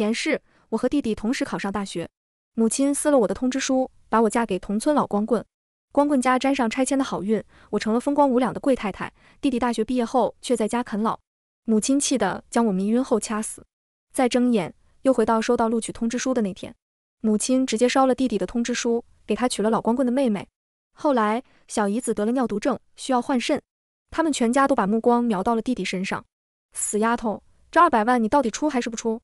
前世，我和弟弟同时考上大学，母亲撕了我的通知书，把我嫁给同村老光棍。光棍家沾上拆迁的好运，我成了风光无两的贵太太。弟弟大学毕业后却在家啃老，母亲气得将我迷晕后掐死。再睁眼，又回到收到录取通知书的那天，母亲直接烧了弟弟的通知书，给他娶了老光棍的妹妹。后来小姨子得了尿毒症，需要换肾，他们全家都把目光瞄到了弟弟身上。死丫头，这二百万你到底出还是不出？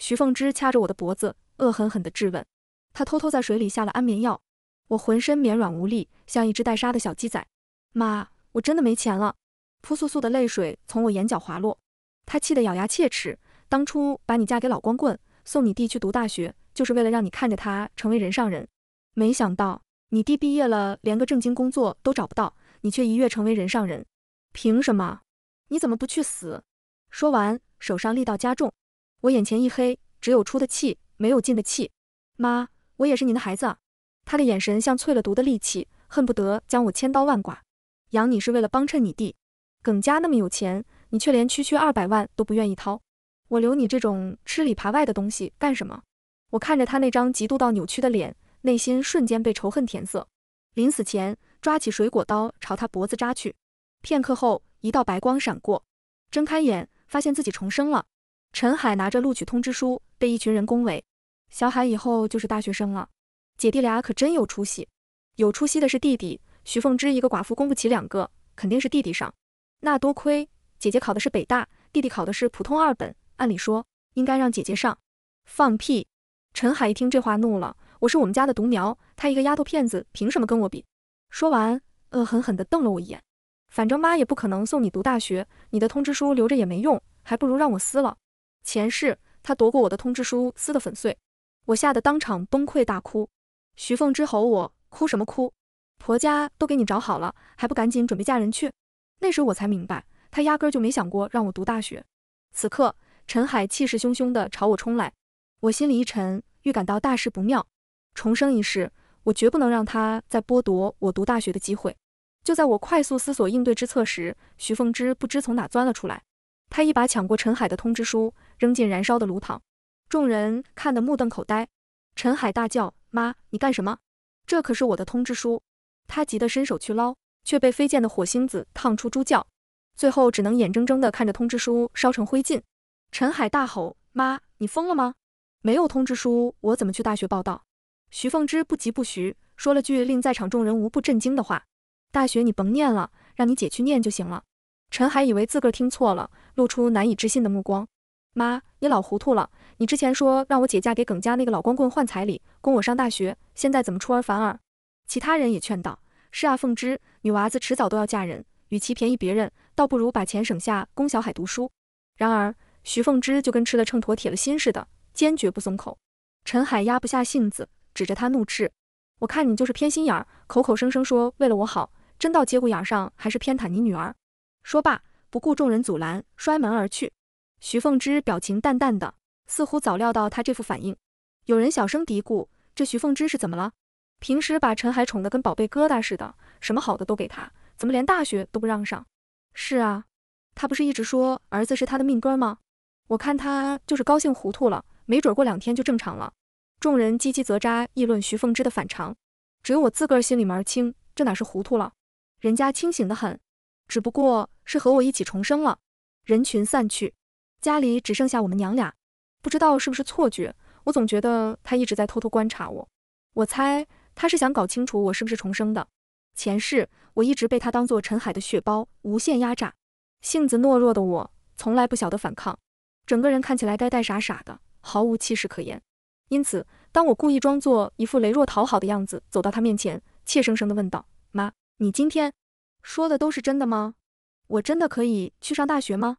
徐凤芝掐着我的脖子，恶狠狠地质问：“他偷偷在水里下了安眠药。”我浑身绵软无力，像一只带沙的小鸡仔。妈，我真的没钱了。扑簌簌的泪水从我眼角滑落。他气得咬牙切齿：“当初把你嫁给老光棍，送你弟去读大学，就是为了让你看着他成为人上人。没想到你弟毕业了，连个正经工作都找不到，你却一跃成为人上人，凭什么？你怎么不去死？”说完，手上力道加重。我眼前一黑，只有出的气，没有进的气。妈，我也是您的孩子。他的眼神像淬了毒的利器，恨不得将我千刀万剐。养你是为了帮衬你弟，耿家那么有钱，你却连区区二百万都不愿意掏，我留你这种吃里扒外的东西干什么？我看着他那张极度到扭曲的脸，内心瞬间被仇恨填塞。临死前，抓起水果刀朝他脖子扎去。片刻后，一道白光闪过，睁开眼，发现自己重生了。陈海拿着录取通知书，被一群人恭维。小海以后就是大学生了，姐弟俩可真有出息。有出息的是弟弟徐凤芝，一个寡妇供不起两个，肯定是弟弟上。那多亏姐姐考的是北大，弟弟考的是普通二本，按理说应该让姐姐上。放屁！陈海一听这话怒了，我是我们家的独苗，她一个丫头片子凭什么跟我比？说完恶狠狠地瞪了我一眼。反正妈也不可能送你读大学，你的通知书留着也没用，还不如让我撕了。前世，他夺过我的通知书，撕得粉碎，我吓得当场崩溃大哭。徐凤芝吼我：“哭什么哭？婆家都给你找好了，还不赶紧准备嫁人去？”那时我才明白，他压根就没想过让我读大学。此刻，陈海气势汹汹地朝我冲来，我心里一沉，预感到大事不妙。重生一世，我绝不能让他再剥夺我读大学的机会。就在我快速思索应对之策时，徐凤芝不知从哪钻了出来，她一把抢过陈海的通知书。扔进燃烧的炉膛，众人看得目瞪口呆。陈海大叫：“妈，你干什么？这可是我的通知书！”他急得伸手去捞，却被飞溅的火星子烫出猪叫，最后只能眼睁睁地看着通知书烧成灰烬。陈海大吼：“妈，你疯了吗？没有通知书，我怎么去大学报道？”徐凤芝不急不徐说了句令在场众人无不震惊的话：“大学你甭念了，让你姐去念就行了。”陈海以为自个儿听错了，露出难以置信的目光。妈，你老糊涂了！你之前说让我姐嫁给耿家那个老光棍换彩礼，供我上大学，现在怎么出尔反尔？其他人也劝道：“是啊，凤芝，女娃子迟早都要嫁人，与其便宜别人，倒不如把钱省下供小海读书。”然而徐凤芝就跟吃了秤砣铁了心似的，坚决不松口。陈海压不下性子，指着他怒斥：“我看你就是偏心眼，儿，口口声声说为了我好，真到节骨眼上还是偏袒你女儿。”说罢，不顾众人阻拦，摔门而去。徐凤芝表情淡淡的，似乎早料到他这副反应。有人小声嘀咕：“这徐凤芝是怎么了？平时把陈海宠得跟宝贝疙瘩似的，什么好的都给他，怎么连大学都不让上？”是啊，他不是一直说儿子是他的命根儿吗？我看他就是高兴糊涂了，没准过两天就正常了。众人叽叽喳喳议论徐凤芝的反常，只有我自个儿心里门儿清，这哪是糊涂了，人家清醒得很，只不过是和我一起重生了。人群散去。家里只剩下我们娘俩，不知道是不是错觉，我总觉得他一直在偷偷观察我。我猜他是想搞清楚我是不是重生的。前世我一直被他当做陈海的血包无限压榨，性子懦弱的我从来不晓得反抗，整个人看起来呆呆傻傻的，毫无气势可言。因此，当我故意装作一副羸弱讨好的样子走到他面前，怯生生地问道：“妈，你今天说的都是真的吗？我真的可以去上大学吗？”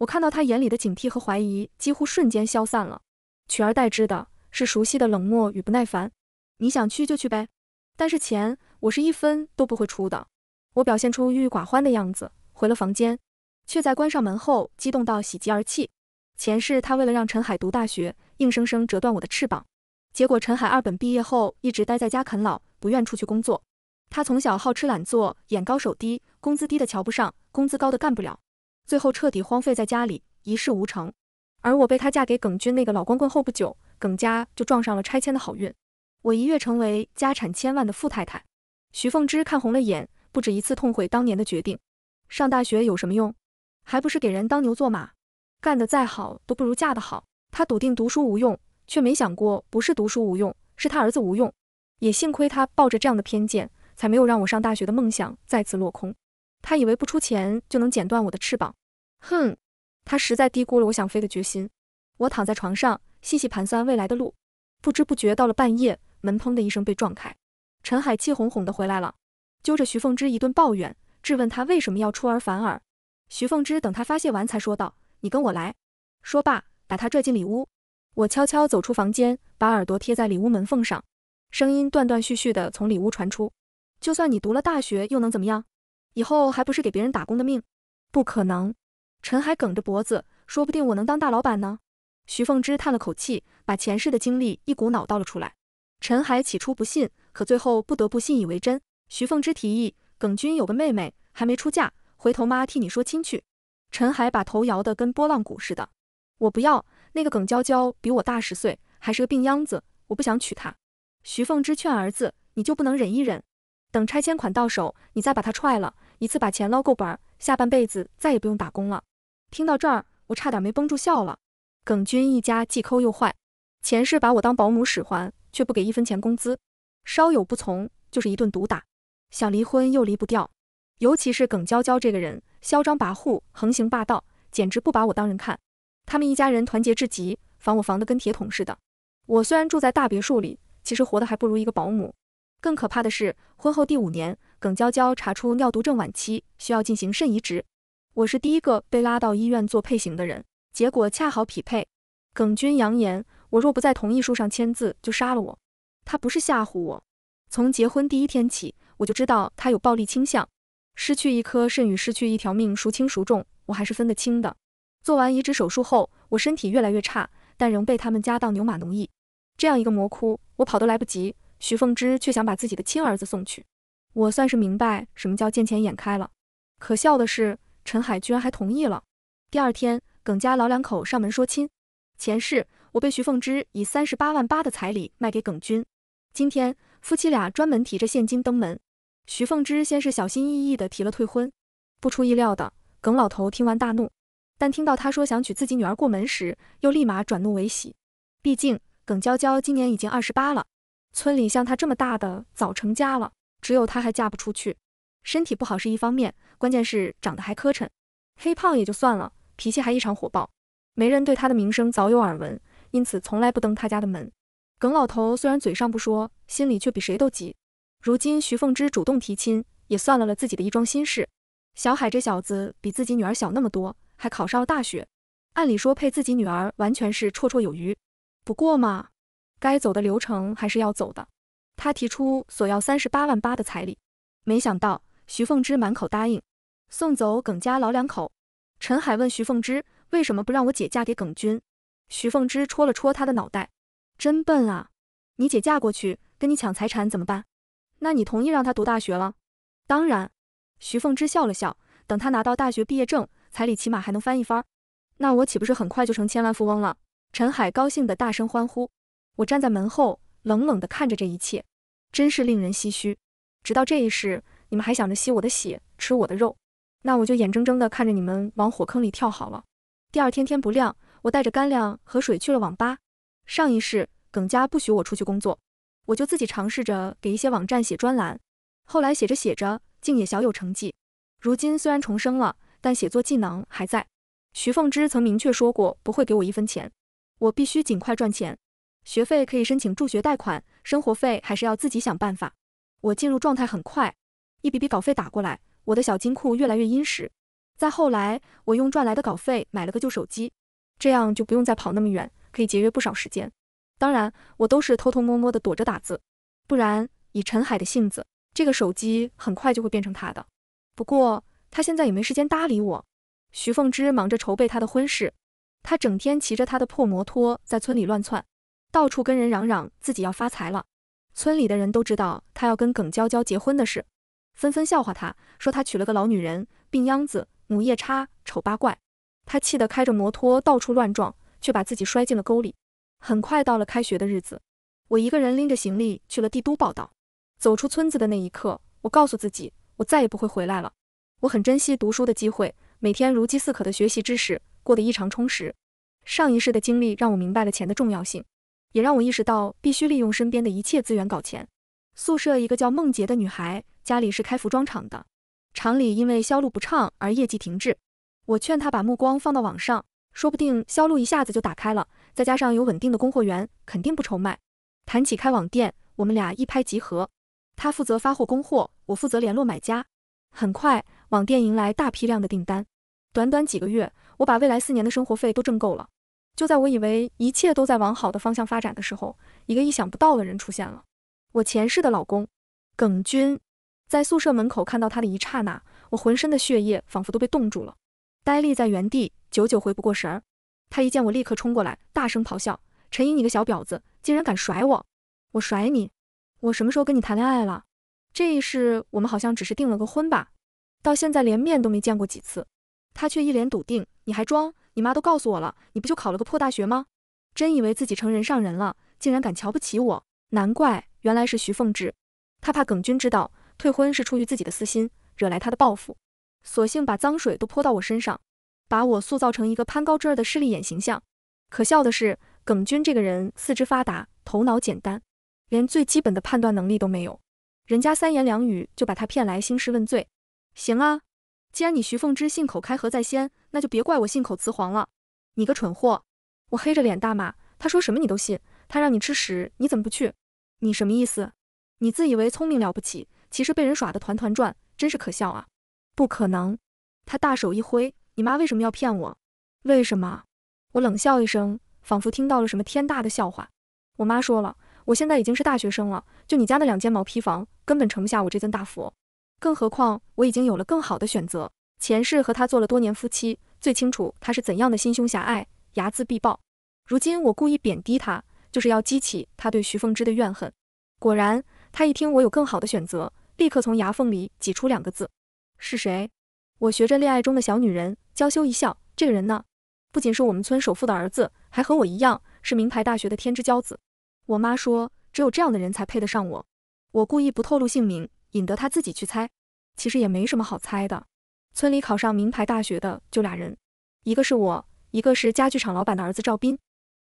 我看到他眼里的警惕和怀疑几乎瞬间消散了，取而代之的是熟悉的冷漠与不耐烦。你想去就去呗，但是钱我是一分都不会出的。我表现出郁郁寡欢的样子，回了房间，却在关上门后激动到喜极而泣。前世他为了让陈海读大学，硬生生折断我的翅膀。结果陈海二本毕业后一直待在家啃老，不愿出去工作。他从小好吃懒做，眼高手低，工资低的瞧不上，工资高的干不了。最后彻底荒废在家里，一事无成。而我被他嫁给耿军那个老光棍后不久，耿家就撞上了拆迁的好运，我一跃成为家产千万的富太太。徐凤芝看红了眼，不止一次痛悔当年的决定。上大学有什么用？还不是给人当牛做马？干得再好都不如嫁得好。她笃定读书无用，却没想过不是读书无用，是她儿子无用。也幸亏她抱着这样的偏见，才没有让我上大学的梦想再次落空。她以为不出钱就能剪断我的翅膀。哼，他实在低估了我想飞的决心。我躺在床上细细盘算未来的路，不知不觉到了半夜，门砰的一声被撞开，陈海气哄哄的回来了，揪着徐凤芝一顿抱怨，质问他为什么要出尔反尔。徐凤芝等他发泄完才说道：“你跟我来。”说罢把他拽进里屋。我悄悄走出房间，把耳朵贴在里屋门缝上，声音断断续续的从里屋传出。就算你读了大学又能怎么样？以后还不是给别人打工的命？不可能。陈海梗着脖子，说不定我能当大老板呢。徐凤芝叹了口气，把前世的经历一股脑倒了出来。陈海起初不信，可最后不得不信以为真。徐凤芝提议，耿军有个妹妹还没出嫁，回头妈替你说亲去。陈海把头摇得跟拨浪鼓似的，我不要那个耿娇娇，比我大十岁，还是个病秧子，我不想娶她。徐凤芝劝儿子，你就不能忍一忍，等拆迁款到手，你再把她踹了，一次把钱捞够本，下半辈子再也不用打工了。听到这儿，我差点没绷住笑了。耿军一家既抠又坏，前世把我当保姆使唤，却不给一分钱工资，稍有不从就是一顿毒打。想离婚又离不掉，尤其是耿娇娇这个人，嚣张跋扈，横行霸道，简直不把我当人看。他们一家人团结至极，防我防得跟铁桶似的。我虽然住在大别墅里，其实活得还不如一个保姆。更可怕的是，婚后第五年，耿娇娇查出尿毒症晚期，需要进行肾移植。我是第一个被拉到医院做配型的人，结果恰好匹配。耿军扬言，我若不在同意书上签字，就杀了我。他不是吓唬我。从结婚第一天起，我就知道他有暴力倾向。失去一颗肾与失去一条命，孰轻孰重，我还是分得清的。做完移植手术后，我身体越来越差，但仍被他们家当牛马奴役。这样一个魔窟，我跑都来不及。徐凤芝却想把自己的亲儿子送去。我算是明白什么叫见钱眼开了。可笑的是。陈海居然还同意了。第二天，耿家老两口上门说亲。前世我被徐凤芝以三十八万八的彩礼卖给耿军。今天夫妻俩专门提着现金登门。徐凤芝先是小心翼翼地提了退婚，不出意料的，耿老头听完大怒。但听到他说想娶自己女儿过门时，又立马转怒为喜。毕竟耿娇娇今年已经二十八了，村里像她这么大的早成家了，只有她还嫁不出去。身体不好是一方面，关键是长得还磕碜，黑胖也就算了，脾气还异常火爆。媒人对他的名声早有耳闻，因此从来不登他家的门。耿老头虽然嘴上不说，心里却比谁都急。如今徐凤芝主动提亲，也算了了自己的一桩心事。小海这小子比自己女儿小那么多，还考上了大学，按理说配自己女儿完全是绰绰有余。不过嘛，该走的流程还是要走的。他提出索要三十八万八的彩礼，没想到。徐凤芝满口答应，送走耿家老两口。陈海问徐凤芝：“为什么不让我姐嫁给耿军？”徐凤芝戳了戳他的脑袋：“真笨啊！你姐嫁过去，跟你抢财产怎么办？那你同意让她读大学了？”“当然。”徐凤芝笑了笑：“等她拿到大学毕业证，彩礼起码还能翻一番。那我岂不是很快就成千万富翁了？”陈海高兴的大声欢呼。我站在门后，冷冷地看着这一切，真是令人唏嘘。直到这一世，你们还想着吸我的血，吃我的肉，那我就眼睁睁地看着你们往火坑里跳好了。第二天天不亮，我带着干粮和水去了网吧。上一世耿家不许我出去工作，我就自己尝试着给一些网站写专栏，后来写着写着，竟也小有成绩。如今虽然重生了，但写作技能还在。徐凤芝曾明确说过不会给我一分钱，我必须尽快赚钱。学费可以申请助学贷款，生活费还是要自己想办法。我进入状态很快。一笔笔稿费打过来，我的小金库越来越殷实。再后来，我用赚来的稿费买了个旧手机，这样就不用再跑那么远，可以节约不少时间。当然，我都是偷偷摸摸的躲着打字，不然以陈海的性子，这个手机很快就会变成他的。不过他现在也没时间搭理我。徐凤芝忙着筹备他的婚事，他整天骑着他的破摩托在村里乱窜，到处跟人嚷嚷自己要发财了。村里的人都知道他要跟耿娇娇结婚的事。纷纷笑话他，说他娶了个老女人、病秧子、母夜叉、丑八怪。他气得开着摩托到处乱撞，却把自己摔进了沟里。很快到了开学的日子，我一个人拎着行李去了帝都报道。走出村子的那一刻，我告诉自己，我再也不会回来了。我很珍惜读书的机会，每天如饥似渴的学习知识，过得异常充实。上一世的经历让我明白了钱的重要性，也让我意识到必须利用身边的一切资源搞钱。宿舍一个叫梦洁的女孩，家里是开服装厂的，厂里因为销路不畅而业绩停滞。我劝她把目光放到网上，说不定销路一下子就打开了，再加上有稳定的供货源，肯定不愁卖。谈起开网店，我们俩一拍即合，她负责发货供货，我负责联络买家。很快，网店迎来大批量的订单，短短几个月，我把未来四年的生活费都挣够了。就在我以为一切都在往好的方向发展的时候，一个意想不到的人出现了。我前世的老公耿军，在宿舍门口看到他的一刹那，我浑身的血液仿佛都被冻住了，呆立在原地，久久回不过神儿。他一见我，立刻冲过来，大声咆哮：“陈怡，你个小婊子，竟然敢甩我！我甩你？我什么时候跟你谈恋爱了？这一世我们好像只是订了个婚吧？到现在连面都没见过几次。”他却一脸笃定：“你还装？你妈都告诉我了，你不就考了个破大学吗？真以为自己成人上人了，竟然敢瞧不起我？难怪。”原来是徐凤芝，他怕耿军知道退婚是出于自己的私心，惹来他的报复，索性把脏水都泼到我身上，把我塑造成一个攀高枝儿的势利眼形象。可笑的是，耿军这个人四肢发达，头脑简单，连最基本的判断能力都没有，人家三言两语就把他骗来兴师问罪。行啊，既然你徐凤芝信口开河在先，那就别怪我信口雌黄了。你个蠢货！我黑着脸大骂，他说什么你都信，他让你吃屎你怎么不去？你什么意思？你自以为聪明了不起，其实被人耍得团团转，真是可笑啊！不可能！他大手一挥，你妈为什么要骗我？为什么？我冷笑一声，仿佛听到了什么天大的笑话。我妈说了，我现在已经是大学生了，就你家那两间毛坯房，根本盛不下我这尊大佛。更何况我已经有了更好的选择。前世和他做了多年夫妻，最清楚他是怎样的心胸狭隘，睚眦必报。如今我故意贬低他。就是要激起他对徐凤芝的怨恨。果然，他一听我有更好的选择，立刻从牙缝里挤出两个字：“是谁？”我学着恋爱中的小女人，娇羞一笑：“这个人呢，不仅是我们村首富的儿子，还和我一样是名牌大学的天之骄子。我妈说，只有这样的人才配得上我。我故意不透露姓名，引得他自己去猜。其实也没什么好猜的，村里考上名牌大学的就俩人，一个是我，一个是家具厂老板的儿子赵斌。”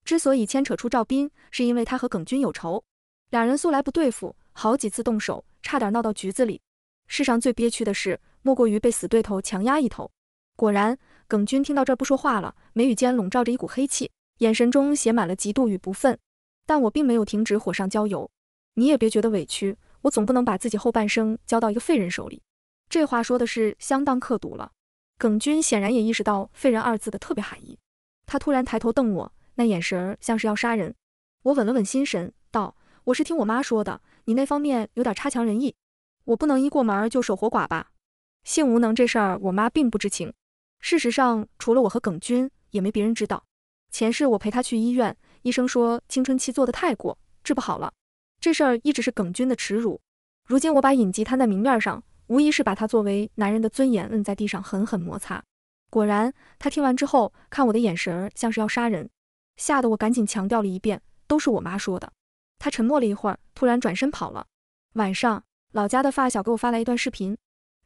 之所以牵扯出赵斌，是因为他和耿军有仇，两人素来不对付，好几次动手，差点闹到局子里。世上最憋屈的事，莫过于被死对头强压一头。果然，耿军听到这不说话了，眉宇间笼罩着一股黑气，眼神中写满了嫉妒与不忿。但我并没有停止火上浇油，你也别觉得委屈，我总不能把自己后半生交到一个废人手里。这话说的是相当刻毒了。耿军显然也意识到“废人”二字的特别含义，他突然抬头瞪我。那眼神像是要杀人，我稳了稳心神，道：“我是听我妈说的，你那方面有点差强人意，我不能一过门就守活寡吧？性无能这事儿，我妈并不知情。事实上，除了我和耿军，也没别人知道。前世我陪他去医院，医生说青春期做的太过，治不好了。这事儿一直是耿军的耻辱。如今我把隐疾摊在明面上，无疑是把他作为男人的尊严摁在地上狠狠摩擦。果然，他听完之后，看我的眼神像是要杀人。”吓得我赶紧强调了一遍，都是我妈说的。他沉默了一会儿，突然转身跑了。晚上，老家的发小给我发来一段视频，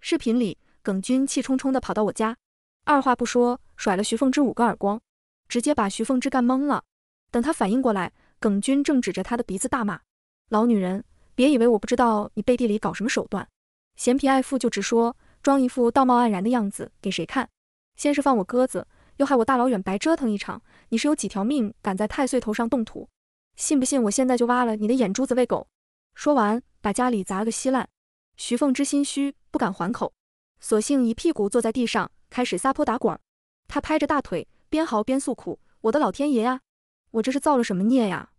视频里耿军气冲冲地跑到我家，二话不说甩了徐凤芝五个耳光，直接把徐凤芝干懵了。等他反应过来，耿军正指着他的鼻子大骂：“老女人，别以为我不知道你背地里搞什么手段，嫌贫爱富就直说，装一副道貌岸然的样子给谁看？先是放我鸽子。”又害我大老远白折腾一场！你是有几条命敢在太岁头上动土？信不信我现在就挖了你的眼珠子喂狗？说完，把家里砸个稀烂。徐凤之心虚，不敢还口，索性一屁股坐在地上，开始撒泼打滚。他拍着大腿，边嚎边诉苦：“我的老天爷呀，我这是造了什么孽呀？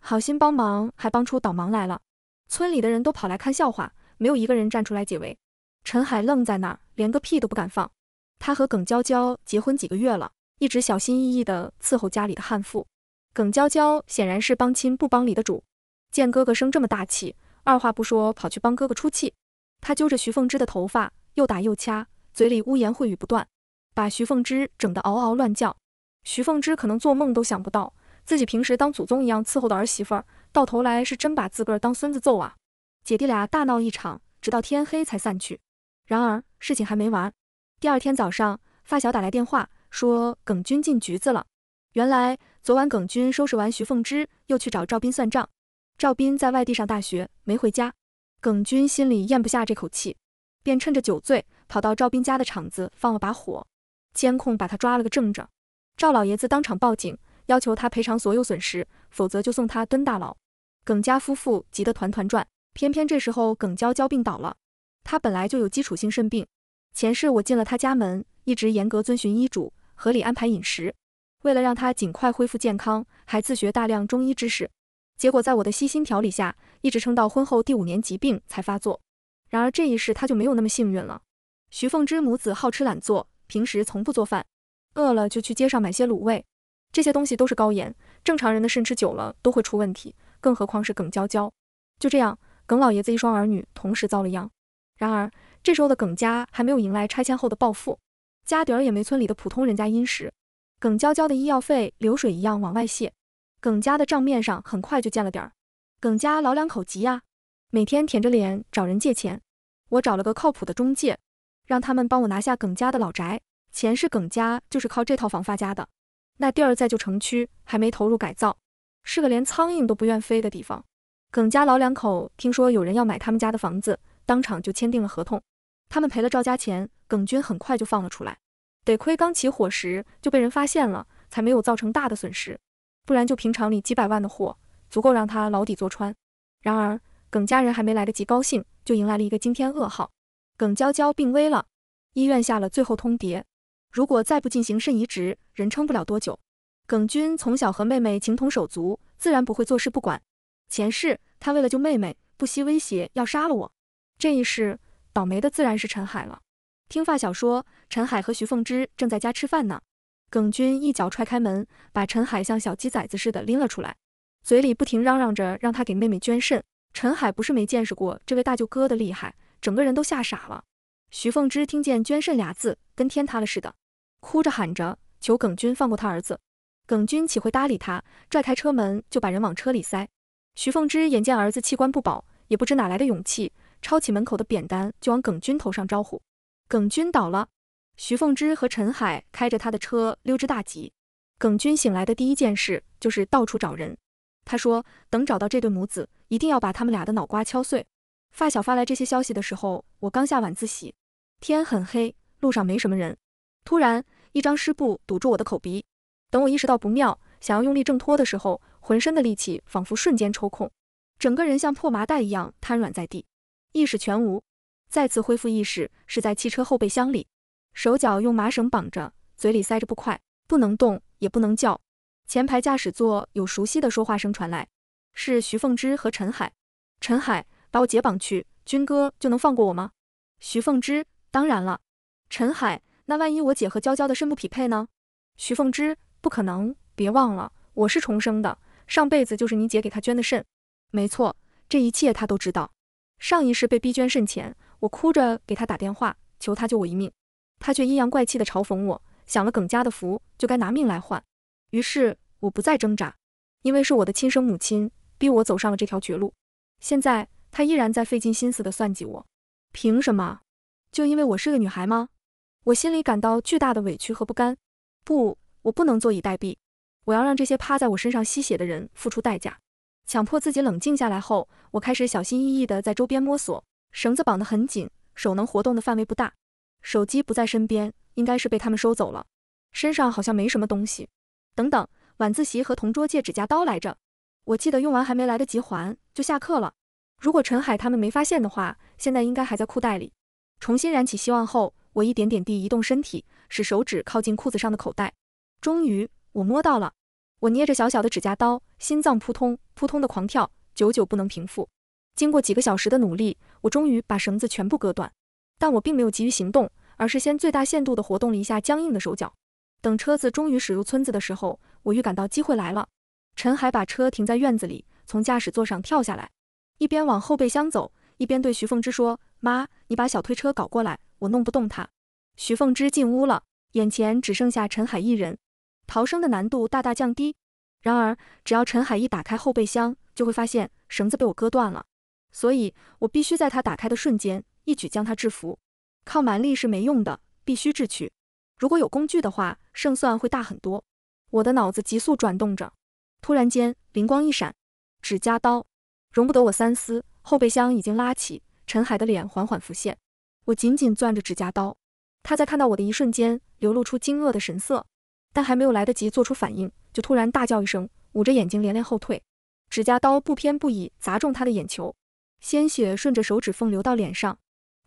好心帮忙，还帮出倒忙来了！村里的人都跑来看笑话，没有一个人站出来解围。”陈海愣在那儿，连个屁都不敢放。他和耿娇娇结婚几个月了，一直小心翼翼地伺候家里的悍妇。耿娇娇显然是帮亲不帮理的主，见哥哥生这么大气，二话不说跑去帮哥哥出气。他揪着徐凤芝的头发，又打又掐，嘴里污言秽语不断，把徐凤芝整得嗷嗷乱叫。徐凤芝可能做梦都想不到，自己平时当祖宗一样伺候的儿媳妇，儿，到头来是真把自个儿当孙子揍啊！姐弟俩大闹一场，直到天黑才散去。然而事情还没完。第二天早上，发小打来电话说，耿军进局子了。原来昨晚耿军收拾完徐凤芝，又去找赵斌算账。赵斌在外地上大学，没回家。耿军心里咽不下这口气，便趁着酒醉跑到赵斌家的厂子放了把火。监控把他抓了个正着。赵老爷子当场报警，要求他赔偿所有损失，否则就送他蹲大牢。耿家夫妇急得团团转，偏偏这时候耿娇娇病倒了，她本来就有基础性肾病。前世我进了他家门，一直严格遵循医嘱，合理安排饮食。为了让他尽快恢复健康，还自学大量中医知识。结果在我的悉心调理下，一直撑到婚后第五年疾病才发作。然而这一世他就没有那么幸运了。徐凤芝母子好吃懒做，平时从不做饭，饿了就去街上买些卤味。这些东西都是高盐，正常人的肾吃久了都会出问题，更何况是耿娇娇。就这样，耿老爷子一双儿女同时遭了殃。然而。这时候的耿家还没有迎来拆迁后的暴富，家底儿也没村里的普通人家殷实。耿娇娇的医药费流水一样往外泄，耿家的账面上很快就见了底儿。耿家老两口急呀，每天舔着脸找人借钱。我找了个靠谱的中介，让他们帮我拿下耿家的老宅。前世耿家就是靠这套房发家的，那地儿在旧城区，还没投入改造，是个连苍蝇都不愿飞的地方。耿家老两口听说有人要买他们家的房子。当场就签订了合同，他们赔了赵家钱，耿军很快就放了出来。得亏刚起火时就被人发现了，才没有造成大的损失，不然就平常里几百万的货足够让他牢底坐穿。然而耿家人还没来得及高兴，就迎来了一个惊天噩耗：耿娇娇病危了，医院下了最后通牒，如果再不进行肾移植，人撑不了多久。耿军从小和妹妹情同手足，自然不会坐视不管。前世他为了救妹妹，不惜威胁要杀了我。这一世倒霉的自然是陈海了。听发小说，陈海和徐凤芝正在家吃饭呢。耿军一脚踹开门，把陈海像小鸡崽子似的拎了出来，嘴里不停嚷嚷着让他给妹妹捐肾。陈海不是没见识过这位大舅哥的厉害，整个人都吓傻了。徐凤芝听见捐肾俩字，跟天塌了似的，哭着喊着求耿军放过他儿子。耿军岂会搭理他？拽开车门就把人往车里塞。徐凤芝眼见儿子器官不保，也不知哪来的勇气。抄起门口的扁担就往耿军头上招呼，耿军倒了。徐凤芝和陈海开着他的车溜之大吉。耿军醒来的第一件事就是到处找人。他说：“等找到这对母子，一定要把他们俩的脑瓜敲碎。”发小发来这些消息的时候，我刚下晚自习，天很黑，路上没什么人。突然，一张湿布堵住我的口鼻。等我意识到不妙，想要用力挣脱的时候，浑身的力气仿佛瞬间抽空，整个人像破麻袋一样瘫软在地。意识全无，再次恢复意识是在汽车后备箱里，手脚用麻绳绑着，嘴里塞着布块，不能动也不能叫。前排驾驶座有熟悉的说话声传来，是徐凤芝和陈海。陈海把我解绑去，军哥就能放过我吗？徐凤芝，当然了。陈海，那万一我姐和娇娇的肾不匹配呢？徐凤芝，不可能，别忘了我是重生的，上辈子就是你姐给她捐的肾。没错，这一切她都知道。上一世被逼捐肾钱，我哭着给他打电话，求他救我一命，他却阴阳怪气的嘲讽我，享了耿家的福，就该拿命来换。于是我不再挣扎，因为是我的亲生母亲逼我走上了这条绝路。现在他依然在费尽心思的算计我，凭什么？就因为我是个女孩吗？我心里感到巨大的委屈和不甘。不，我不能坐以待毙，我要让这些趴在我身上吸血的人付出代价。强迫自己冷静下来后，我开始小心翼翼地在周边摸索。绳子绑得很紧，手能活动的范围不大。手机不在身边，应该是被他们收走了。身上好像没什么东西。等等，晚自习和同桌借指甲刀来着，我记得用完还没来得及还，就下课了。如果陈海他们没发现的话，现在应该还在裤袋里。重新燃起希望后，我一点点地移动身体，使手指靠近裤子上的口袋。终于，我摸到了。我捏着小小的指甲刀，心脏扑通扑通的狂跳，久久不能平复。经过几个小时的努力，我终于把绳子全部割断，但我并没有急于行动，而是先最大限度的活动了一下僵硬的手脚。等车子终于驶入村子的时候，我预感到机会来了。陈海把车停在院子里，从驾驶座上跳下来，一边往后备箱走，一边对徐凤芝说：“妈，你把小推车搞过来，我弄不动它。”徐凤芝进屋了，眼前只剩下陈海一人。逃生的难度大大降低。然而，只要陈海一打开后备箱，就会发现绳子被我割断了。所以我必须在他打开的瞬间一举将他制服。靠蛮力是没用的，必须智取。如果有工具的话，胜算会大很多。我的脑子急速转动着，突然间灵光一闪，指甲刀。容不得我三思，后备箱已经拉起，陈海的脸缓缓浮现。我紧紧攥着指甲刀。他在看到我的一瞬间，流露出惊愕的神色。但还没有来得及做出反应，就突然大叫一声，捂着眼睛连连后退。指甲刀不偏不倚砸中他的眼球，鲜血顺着手指缝流到脸上。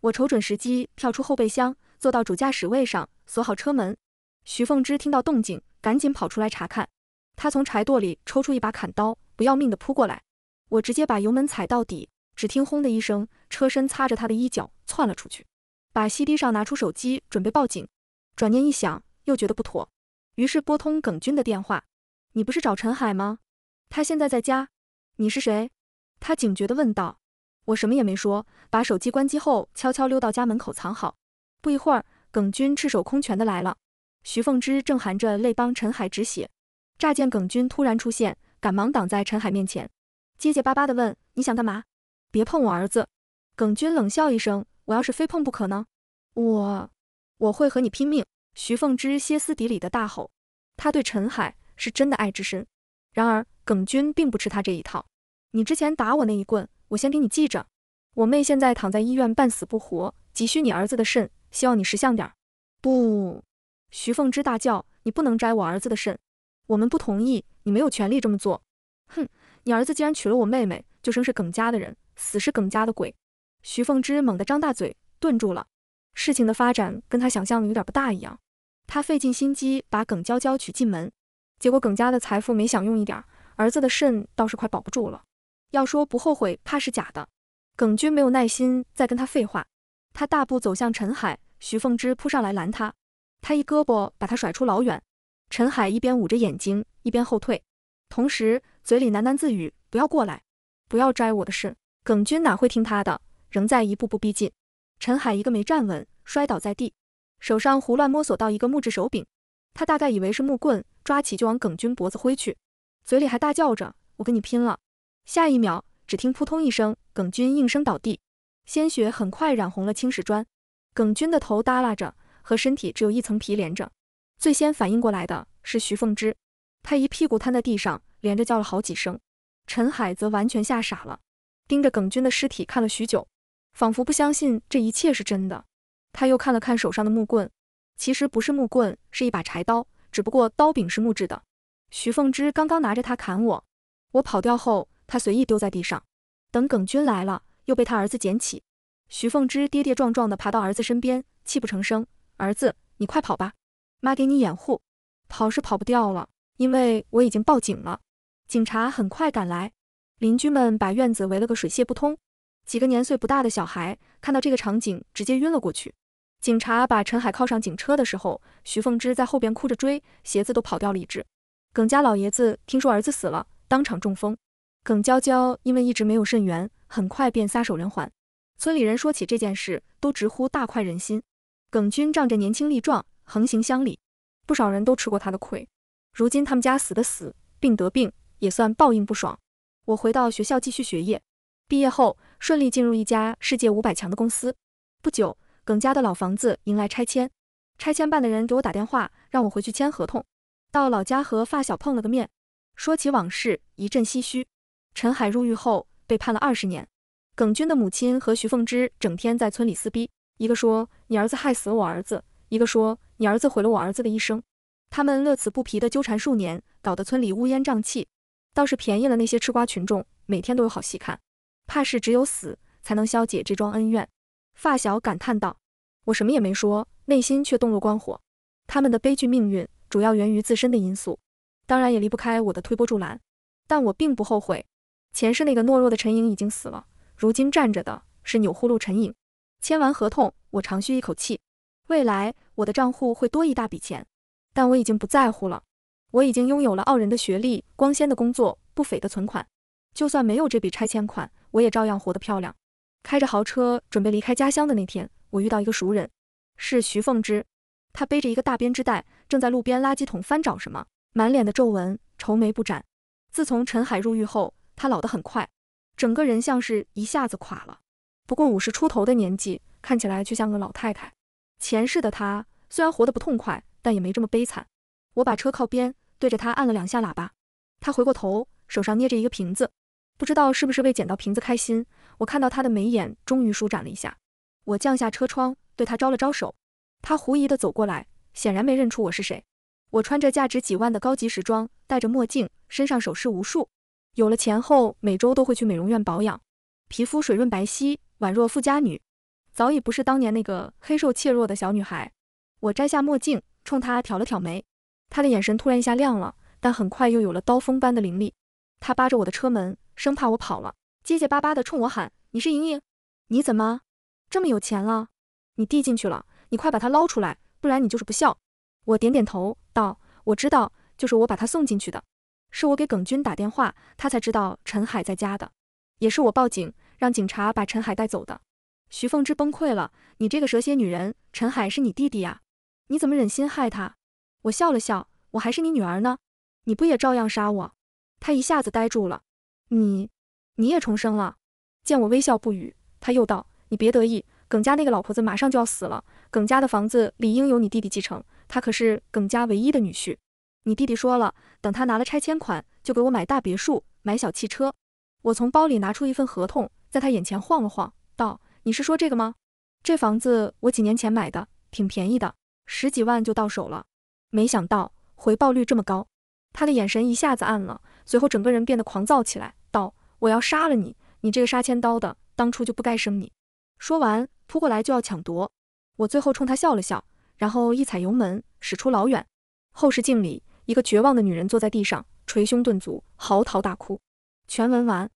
我瞅准时机跳出后备箱，坐到主驾驶位上，锁好车门。徐凤芝听到动静，赶紧跑出来查看。他从柴垛里抽出一把砍刀，不要命的扑过来。我直接把油门踩到底，只听轰的一声，车身擦着他的衣角窜了出去。把西堤上拿出手机准备报警，转念一想又觉得不妥。于是拨通耿军的电话。你不是找陈海吗？他现在在家。你是谁？他警觉地问道。我什么也没说，把手机关机后，悄悄溜到家门口藏好。不一会儿，耿军赤手空拳的来了。徐凤芝正含着泪帮陈海止血，乍见耿军突然出现，赶忙挡在陈海面前，结结巴巴地问：“你想干嘛？”“别碰我儿子！”耿军冷笑一声：“我要是非碰不可呢？我我会和你拼命。”徐凤芝歇斯底里的大吼，他对陈海是真的爱之深。然而耿军并不吃他这一套。你之前打我那一棍，我先给你记着。我妹现在躺在医院，半死不活，急需你儿子的肾，希望你识相点儿。不！徐凤芝大叫，你不能摘我儿子的肾，我们不同意，你没有权利这么做。哼，你儿子既然娶了我妹妹，就生是耿家的人，死是耿家的鬼。徐凤芝猛地张大嘴，顿住了。事情的发展跟他想象的有点不大一样，他费尽心机把耿娇娇娶进门，结果耿家的财富没享用一点，儿子的肾倒是快保不住了。要说不后悔，怕是假的。耿军没有耐心再跟他废话，他大步走向陈海，徐凤芝扑上来拦他，他一胳膊把他甩出老远。陈海一边捂着眼睛，一边后退，同时嘴里喃喃自语：“不要过来，不要摘我的肾。”耿军哪会听他的，仍在一步步逼近。陈海一个没站稳，摔倒在地，手上胡乱摸索到一个木质手柄，他大概以为是木棍，抓起就往耿军脖子挥去，嘴里还大叫着：“我跟你拼了！”下一秒，只听扑通一声，耿军应声倒地，鲜血很快染红了青石砖。耿军的头耷拉着，和身体只有一层皮连着。最先反应过来的是徐凤芝，他一屁股瘫在地上，连着叫了好几声。陈海则完全吓傻了，盯着耿军的尸体看了许久。仿佛不相信这一切是真的，他又看了看手上的木棍，其实不是木棍，是一把柴刀，只不过刀柄是木质的。徐凤芝刚刚拿着它砍我，我跑掉后，他随意丢在地上。等耿军来了，又被他儿子捡起。徐凤芝跌跌撞撞地爬到儿子身边，泣不成声：“儿子，你快跑吧，妈给你掩护。跑是跑不掉了，因为我已经报警了。警察很快赶来，邻居们把院子围了个水泄不通。”几个年岁不大的小孩看到这个场景，直接晕了过去。警察把陈海铐上警车的时候，徐凤芝在后边哭着追，鞋子都跑掉了。一只。耿家老爷子听说儿子死了，当场中风。耿娇娇因为一直没有肾源，很快便撒手人寰。村里人说起这件事，都直呼大快人心。耿军仗着年轻力壮，横行乡里，不少人都吃过他的亏。如今他们家死的死，病得病，也算报应不爽。我回到学校继续学业，毕业后。顺利进入一家世界五百强的公司。不久，耿家的老房子迎来拆迁，拆迁办的人给我打电话，让我回去签合同。到老家和发小碰了个面，说起往事，一阵唏嘘。陈海入狱后被判了二十年，耿军的母亲和徐凤芝整天在村里撕逼，一个说你儿子害死了我儿子，一个说你儿子毁了我儿子的一生。他们乐此不疲地纠缠数年，搞得村里乌烟瘴气，倒是便宜了那些吃瓜群众，每天都有好戏看。怕是只有死才能消解这桩恩怨，发小感叹道：“我什么也没说，内心却动若观火。他们的悲剧命运主要源于自身的因素，当然也离不开我的推波助澜。但我并不后悔。前世那个懦弱的陈颖已经死了，如今站着的是钮祜禄陈颖。签完合同，我长吁一口气。未来我的账户会多一大笔钱，但我已经不在乎了。我已经拥有了傲人的学历、光鲜的工作、不菲的存款，就算没有这笔拆迁款。”我也照样活得漂亮。开着豪车准备离开家乡的那天，我遇到一个熟人，是徐凤芝。她背着一个大编织袋，正在路边垃圾桶翻找什么，满脸的皱纹，愁眉不展。自从陈海入狱后，她老得很快，整个人像是一下子垮了。不过五十出头的年纪，看起来却像个老太太。前世的她虽然活得不痛快，但也没这么悲惨。我把车靠边，对着她按了两下喇叭。她回过头，手上捏着一个瓶子。不知道是不是为捡到瓶子开心，我看到他的眉眼终于舒展了一下。我降下车窗，对他招了招手。他狐疑地走过来，显然没认出我是谁。我穿着价值几万的高级时装，戴着墨镜，身上首饰无数。有了钱后，每周都会去美容院保养，皮肤水润白皙，宛若富家女，早已不是当年那个黑瘦怯弱的小女孩。我摘下墨镜，冲他挑了挑眉。他的眼神突然一下亮了，但很快又有了刀锋般的凌厉。他扒着我的车门。生怕我跑了，结结巴巴的冲我喊：“你是莹莹，你怎么这么有钱了？你递进去了，你快把它捞出来，不然你就是不孝。”我点点头道：“我知道，就是我把他送进去的，是我给耿军打电话，他才知道陈海在家的，也是我报警，让警察把陈海带走的。”徐凤芝崩溃了：“你这个蛇蝎女人，陈海是你弟弟呀，你怎么忍心害他？”我笑了笑：“我还是你女儿呢，你不也照样杀我？”他一下子呆住了。你，你也重生了。见我微笑不语，他又道：“你别得意，耿家那个老婆子马上就要死了。耿家的房子理应由你弟弟继承，他可是耿家唯一的女婿。你弟弟说了，等他拿了拆迁款，就给我买大别墅，买小汽车。”我从包里拿出一份合同，在他眼前晃了晃，道：“你是说这个吗？这房子我几年前买的，挺便宜的，十几万就到手了。没想到回报率这么高。”他的眼神一下子暗了，随后整个人变得狂躁起来。道：“我要杀了你！你这个杀千刀的，当初就不该生你！说完，扑过来就要抢夺。我最后冲他笑了笑，然后一踩油门，驶出老远。后视镜里，一个绝望的女人坐在地上，捶胸顿足，嚎啕大哭。全文完。